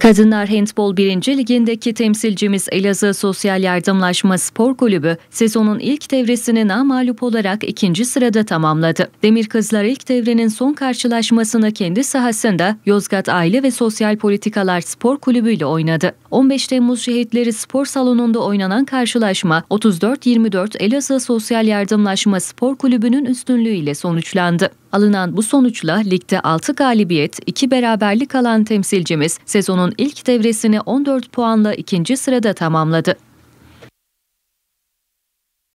Kadınlar Handbol 1. Ligindeki temsilcimiz Elazığ Sosyal Yardımlaşma Spor Kulübü sezonun ilk devresini namalup olarak ikinci sırada tamamladı. Demir Kızlar ilk devrenin son karşılaşmasını kendi sahasında Yozgat Aile ve Sosyal Politikalar Spor Kulübü ile oynadı. 15 Temmuz Şehitleri Spor Salonu'nda oynanan karşılaşma 34-24 Elazığ Sosyal Yardımlaşma Spor Kulübü'nün üstünlüğüyle sonuçlandı. Alınan bu sonuçla ligde 6 galibiyet, 2 beraberlik alan temsilcimiz sezonun ilk devresini 14 puanla ikinci sırada tamamladı.